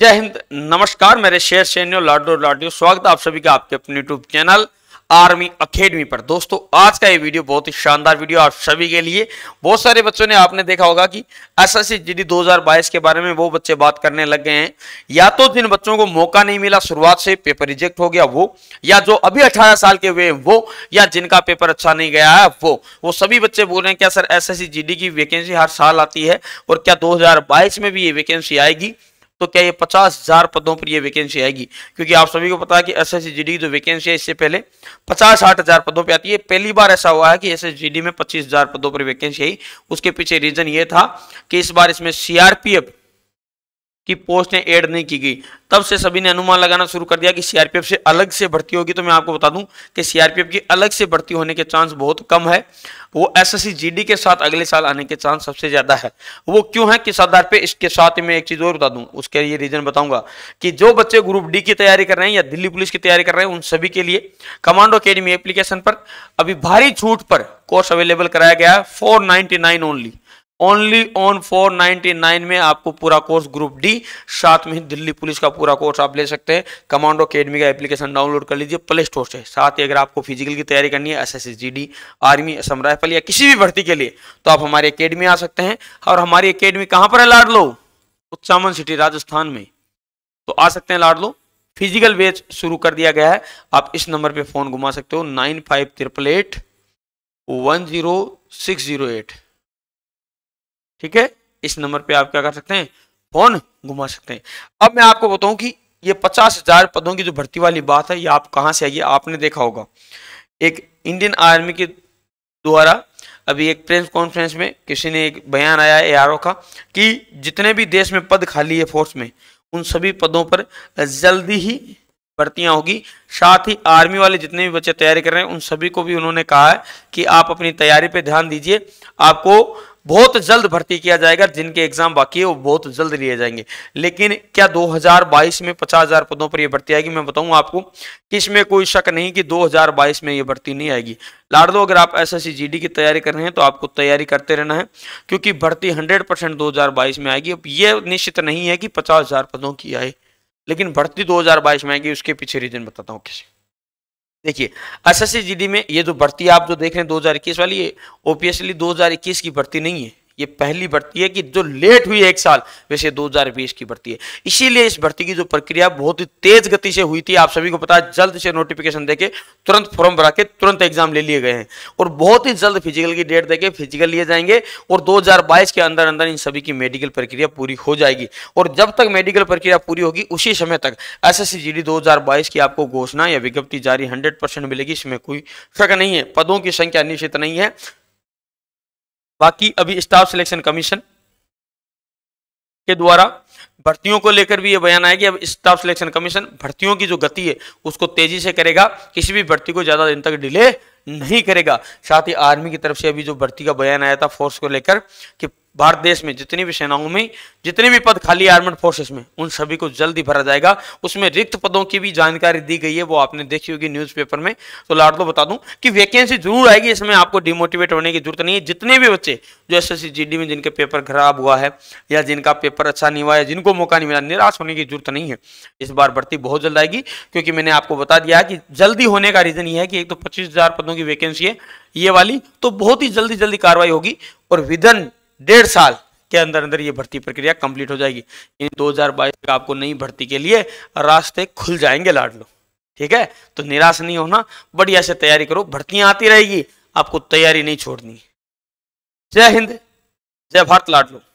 जय हिंद नमस्कार मेरे शेयर सैन्य लाडो लाडियो स्वागत आप सभी का आपके अपने यूट्यूब चैनल आर्मी अकेडमी पर दोस्तों आज का ये वीडियो बहुत ही शानदार वीडियो आप सभी के लिए बहुत सारे बच्चों ने आपने देखा होगा कि एस एस सी जी 2022 के बारे में वो बच्चे बात करने लग गए हैं या तो जिन बच्चों को मौका नहीं मिला शुरुआत से पेपर रिजेक्ट हो गया वो या जो अभी 18 साल के हुए वो या जिनका पेपर अच्छा नहीं गया है वो वो सभी बच्चे बोल रहे हैं क्या सर एस एस की वैकेंसी हर साल आती है और क्या दो में भी ये वैकेंसी आएगी तो क्या ये पचास हजार पदों पर ये वैकेंसी आएगी क्योंकि आप सभी को पता है कि एस एस जो वैकेंसी है इससे पहले पचास साठ हजार पदों पर आती है पहली बार ऐसा हुआ है कि एस एस में पच्चीस हजार पदों पर वैकेंसी आई उसके पीछे रीजन ये था कि इस बार इसमें सीआरपीएफ की पोस्ट ऐड नहीं की गई तब से सभी ने अनुमान लगाना शुरू कर दिया कि सीआरपीएफ से अलग से भर्ती होगी तो मैं आपको बता दूं कि सीआरपीएफ की अलग से भर्ती होने के चांस बहुत कम है वो एसएससी जीडी के साथ अगले साल आने के चांस सबसे ज्यादा है वो क्यों है किस आधार पे इसके साथ मैं एक चीज और बता दूं उसके लिए रीजन बताऊंगा कि जो बच्चे ग्रुप डी की तैयारी कर रहे हैं या दिल्ली पुलिस की तैयारी कर रहे हैं उन सभी के लिए कमांडो अकेडमी एप्लीकेशन पर अभी भारी छूट पर कोर्स अवेलेबल कराया गया है for only only on four ninety nine में आपको पूरा कोर्स ग्रुप डी साथ में दिल्ली पुलिस का पूरा कोर्स आप ले सकते हैं कमांडो अकेडमी का एप्लीकेशन डाउनलोड कर लीजिए प्ले स्टोर से साथ ही अगर आपको फिजिकल की तैयारी करनी है S S army Assam rifle या किसी भी भर्ती के लिए तो आप हमारी अकेडमी आ सकते हैं और हमारी अकेडमी कहाँ पर है लाडलो उत्सामन सिटी राजस्थान में तो आ सकते हैं लाडलो फिजिकल बेच शुरू कर दिया गया है आप इस नंबर पे फोन घुमा सकते हो nine five triple eight one zero six zero eight ठीक है इस नंबर पे आप क्या कर सकते हैं फोन घुमा सकते हैं अब मैं आपको बताऊं कि ये पचास हजार पदों की जो भर्ती वाली बात है ये आप कहाँ से आई है आपने देखा होगा एक इंडियन आर्मी के द्वारा अभी एक प्रेस कॉन्फ्रेंस में किसी ने एक बयान आया है ए का कि जितने भी देश में पद खाली है फोर्स में उन सभी पदों पर जल्दी ही भर्तियां होगी साथ ही आर्मी वाले जितने भी बच्चे तैयारी कर रहे हैं उन सभी को भी उन्होंने कहा है कि आप अपनी तैयारी पे ध्यान दीजिए आपको बहुत जल्द भर्ती किया जाएगा जिनके एग्जाम बाकी है वो बहुत जल्द लिए जाएंगे लेकिन क्या 2022 में 50,000 पदों पर ये भर्ती आएगी मैं बताऊं आपको इसमें कोई शक नहीं कि 2022 में ये भर्ती नहीं आएगी लाड़ दो अगर आप एस एस की तैयारी कर रहे हैं तो आपको तैयारी करते रहना है क्योंकि भर्ती हंड्रेड परसेंट में आएगी ये निश्चित नहीं है कि पचास पदों की आए लेकिन भर्ती दो में आएगी उसके पीछे रीजन बताता हूँ किसी देखिए एसएससी जीडी में ये जो भर्ती आप जो देख रहे हैं 2021 वाली ये ओपीएसली 2021 की भर्ती नहीं है ये पहली भर्ती है कि जो लेट हुई एक साल वैसे 2020 की भर्ती है इसीलिए इस भर्ती की जो प्रक्रिया बहुत ही तेज गति से हुई थी आप सभी को पता है जल्द से नोटिफिकेशन देके तुरंत फॉर्म भरा के तुरंत एग्जाम ले लिए गए हैं और बहुत ही जल्द फिजिकल की डेट देके फिजिकल लिए जाएंगे और 2022 के अंदर अंदर इन सभी की मेडिकल प्रक्रिया पूरी हो जाएगी और जब तक मेडिकल प्रक्रिया पूरी होगी उसी समय तक एस एस की आपको घोषणा या विज्ञप्ति जारी हंड्रेड मिलेगी इसमें कोई शक नहीं है पदों की संख्या निश्चित नहीं है बाकी अभी स्टाफ सिलेक्शन कमीशन के द्वारा भर्तियों को लेकर भी यह बयान आएगी अब स्टाफ सिलेक्शन कमीशन भर्तियों की जो गति है उसको तेजी से करेगा किसी भी भर्ती को ज्यादा दिन तक डिले नहीं करेगा साथ ही आर्मी की तरफ से अभी जो भर्ती का बयान आया था फोर्स को लेकर कि भारत देश में जितनी भी सेनाओं में जितने भी पद खाली आर्मड फोर्सेस में उन सभी को जल्द ही भरा जाएगा उसमें रिक्त पदों की भी जानकारी दी गई है वो आपने देखी होगी न्यूज़पेपर में तो लाड दो तो बता दूं कि वैकेंसी जरूर आएगी इसमें आपको डिमोटिवेट होने की जरूरत नहीं है जितने भी बच्चे जो एस एस में जिनके पेपर खराब हुआ है या जिनका पेपर अच्छा नहीं हुआ है जिनको मौका नहीं मिला निराश होने की जरूरत नहीं है इस बार भर्ती बहुत जल्द आएगी क्योंकि मैंने आपको बता दिया है कि जल्दी होने का रीजन ये है कि एक तो पच्चीस पदों की वैकेंसी है ये वाली तो बहुत ही जल्दी जल्दी कार्रवाई होगी और विदन डेढ़ साल के अंदर अंदर ये भर्ती प्रक्रिया कंप्लीट हो जाएगी इन 2022 तक आपको नई भर्ती के लिए रास्ते खुल जाएंगे लाडलो ठीक है तो निराश नहीं होना बढ़िया से तैयारी करो भर्तियां आती रहेगी आपको तैयारी नहीं छोड़नी जय हिंद जय भारत लाडलो